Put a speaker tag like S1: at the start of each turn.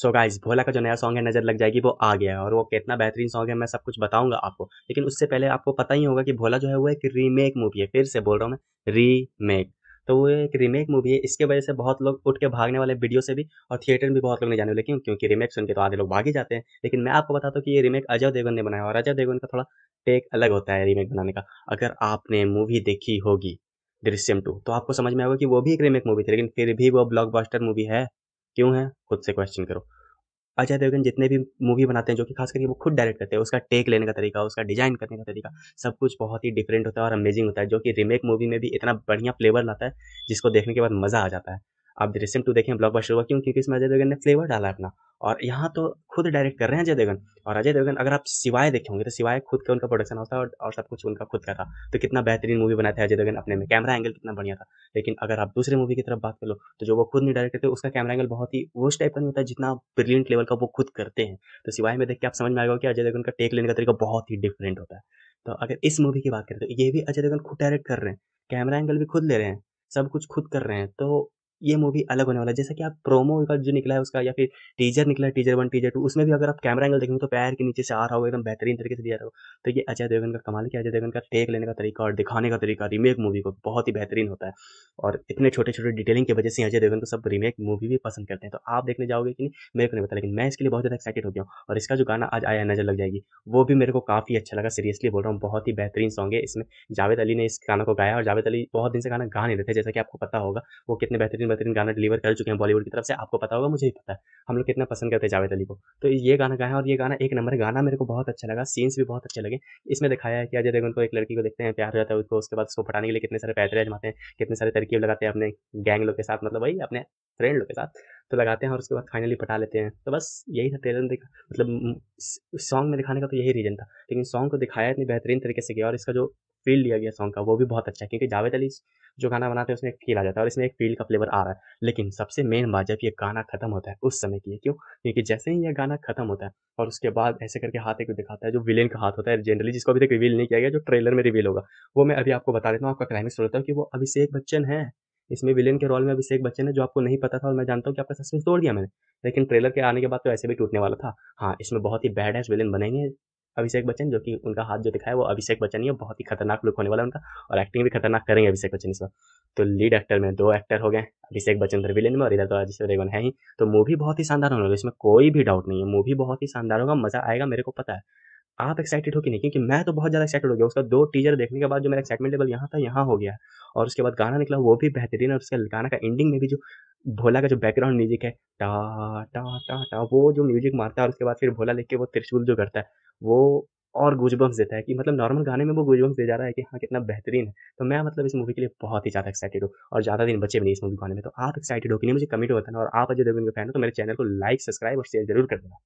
S1: so guys भोला का जो नया सॉन्ग है नज़र लग जाएगी वो आ गया है और वो कितना बेहतरीन सॉन्ग है मैं सब कुछ बताऊंगा आपको लेकिन उससे पहले आपको पता ही होगा कि भोला जो है वो एक रीमेक मूवी है फिर से बोल रहा हूँ मैं रीमेक तो वो एक रीमेक मूवी है इसके वजह से बहुत लोग उठ के भागने वाले वीडियो से भी और थिएटर में भी बहुत लोग नहीं जाने वाले क्यों क्योंकि रीमेक सुन के तो आधे लोग भाग ही जाते हैं लेकिन मैं आपको बताता हूँ कि ये रीमेक अजय देवगन ने बनाया और अजय देवगन का थोड़ा टेक अलग होता है रीमेक बनाने का अगर आपने मूवी देखी होगी दृश्यम टू तो आपको समझ में आएगा कि वो भी एक रीमेक मूवी थी लेकिन फिर भी वो ब्लॉकबस्टर मूवी है क्यों है खुद से क्वेश्चन करो अजय देवगन जितने भी मूवी बनाते हैं जो कि खास करके वो खुद डायरेक्ट करते हैं उसका टेक लेने का तरीका उसका डिजाइन करने का तरीका सब कुछ बहुत ही डिफरेंट होता है और अमेजिंग होता है जो कि रीमेक मूवी में भी इतना बढ़िया फ्लेवर लाता है जिसको देखने के बाद मज़ा आ जाता है आप रिसेंट टू तो देखें ब्लॉक बस्टर हुआ क्यों क्योंकि इसमें अजय देवगन ने फ्लेवर डाला अपना और यहाँ तो खुद डायरेक्ट कर रहे हैं अजय देवगन और अजय देवगन अगर आप सिवाय देखे होंगे तो सिवाय खुद का उनका प्रोडक्शन होता है और, और सब कुछ उनका खुद का था तो कितना बेहतरीन मूवी बनाया था अजय देवगन अपने में कैमरा एंगल कितना बढ़िया था लेकिन अगर आप दूसरे मूवी की तरफ बात कर लो तो जो वो खुद नहीं डायरेक्ट करते उसका कैमरा एंगल बहुत ही उस टाइप का नहीं होता जितना ब्रिलियंट लेवल का वो खुद करते हैं तो सिवाय में देख के आप समझ में आएगा कि अजय देवगन का टेक लेने का तरीका बहुत ही डिफरेंट होता है तो अगर इस मूवी की बात करें तो ये भी अजय देवगन खुद डायरेक्ट कर रहे हैं कैमरा एंगल भी खुद ले रहे हैं सब कुछ खुद कर रहे हैं तो ये मूवी अलग होने वाला है जैसा कि आप प्रोमो का जो निकला है उसका या फिर टीजर निकला है टीजर वन टीजर टू उसमें भी अगर आप कैमरा एंगल देखेंगे तो पैर के नीचे से आ रहा होगा एकदम बेहतरीन तरीके से दिया रहा हो तो ये अजय देवगन का कमाल है कि अजय देवगन का टेक लेने का तरीका और दिखाने का तरीका रीमेक मूवी को बहुत ही बेहतरीन होता है और इतने छोटे छोटे डिटेलिंग की वजह से अजय देवगन को सब रीमेक मूवी भी पसंद करते हैं तो आप देखने जाओगे कि नहीं मेरे को नहीं पता लेकिन मैं इसके लिए बहुत ज़्यादा एक्साइटेड हो गया हूँ और इसका जो गाना आज आया नजर लग जाएगी वो भी मेरे को काफ़ी अच्छा लगा सीरियसली बोल रहा हूँ बहुत ही बेहतरीन सॉन्ग है इसमें जावेद अली ने इस गाना को गाया और जावेद अली बहुत दिन से गाना गा नहीं रहे थे जैसा कि आपको पता होगा वो कितने बेहतरीन बेहतरीन बेहतरीन गाना डिलीवर कर चुके हैं बॉलीवुड की तरफ से आपको पता होगा मुझे ही पता है हम लोग कितना पसंद करते हैं जावेद अली को तो ये गाना गाया और ये गाना एक नंबर गाना मेरे को बहुत अच्छा लगा सीन्स भी बहुत अच्छे लगे इसमें दिखाया है कि अजय देवगन को एक लड़की को देखते हैं प्यार हो जाता है उसको उसके बाद उसको फटाने के लिए कितने सारे पैतरे जमाते हैं कितने सारे तरकीब लगाते हैं अपने गैंग लोग के साथ मतलब वही अपने फ्रेंड लोग के साथ तो लगाते हैं और उसके बाद फाइनली पटा लेते हैं तो बस यही था ट्रेलर में मतलब सॉन्ग में दिखाने का तो यही रीजन था लेकिन सॉन्ग को दिखाया इतनी बेहतरीन तरीके से किया और इसका जो फील लिया गया सॉन्ग का वो भी बहुत अच्छा है क्योंकि जावेद अली जो गाना बनाते हैं उसमें एक फील आ जाता है और इसमें एक फील का फ्लेवर आ रहा है लेकिन सबसे मेन बात जब ये गाना खत्म होता है उस समय की क्यों क्योंकि जैसे ही यह गाना खत्म होता है और उसके बाद ऐसे करके हाथ एक दिखाता है जो विलेन का हाथ होता है जनरली जिसको अभी तक रिवील नहीं किया गया जो ट्रेलर में रिवील होगा वो मैं अभी आपको बता देता हूँ आपका क्लाइमेक्स होता है कि वो अभिषेक बच्चन है इसमें विलेन के रोल में अभिषेक बच्चन है जो आपको नहीं पता था और मैं जानता हूँ कि आपका सस्पेंस तोड़ दिया मैंने लेकिन ट्रेलर के आने के बाद तो ऐसे भी टूटने वाला था हाँ इसमें बहुत ही बैड एस विलेन बनेंगे अभिषेक बच्चन जो कि उनका हाथ जो दिखाया वो अभिषेक बच्चन ही है बहुत ही खतरनाक लुक होने वाला उनका और एक्टिंग भी खतरनाक करेंगे अभिषेक बच्चन इस बार तो लीड एक्टर में दो एक्टर हो गए अभिषेक बच्चन इधर विलेन में और इधर तो अजय रेगन है ही तो मूवी बहुत ही शानदार होने वाली इसमें कोई भी डाउट नहीं है मूवी बहुत ही शानदार होगा मजा आएगा मेरे को पता है आप एक्साइटेड हो कि नहीं क्योंकि मैं तो बहुत ज़्यादा एक्साइटेड हो गया उसका दो टीजर देखने के बाद जो मेरा एक्साइटमेंट लेवल यहाँ था यहाँ हो गया और उसके बाद गाना निकला वो भी बेहतरीन और उसका गाना का एंडिंग में भी जो भोला का जो बैकग्राउंड म्यूजिक है टा टा टा टा वो जो म्यूजिक मारता है और उसके बाद फिर भोला लेके के वो त्रिशूल जो करता है वो और गुजबंस देता है कि मतलब नॉर्मल गाने में वो गुजबम्स दे जा रहा है कि हाँ कितना बेहतरीन है तो मैं मतलब इस मूवी के लिए बहुत ही ज़्यादा एक्साइटेड हूँ और ज़्यादा दिन बचे भी नहीं इस मूवी को आने में तो आप एक्साइटेड हो कि नहीं मुझे कमेंट होता ना और आप अजय देवगन के फैन हो तो मेरे चैनल को लाइक सब्सक्राइब और शेयर जरूर कर देना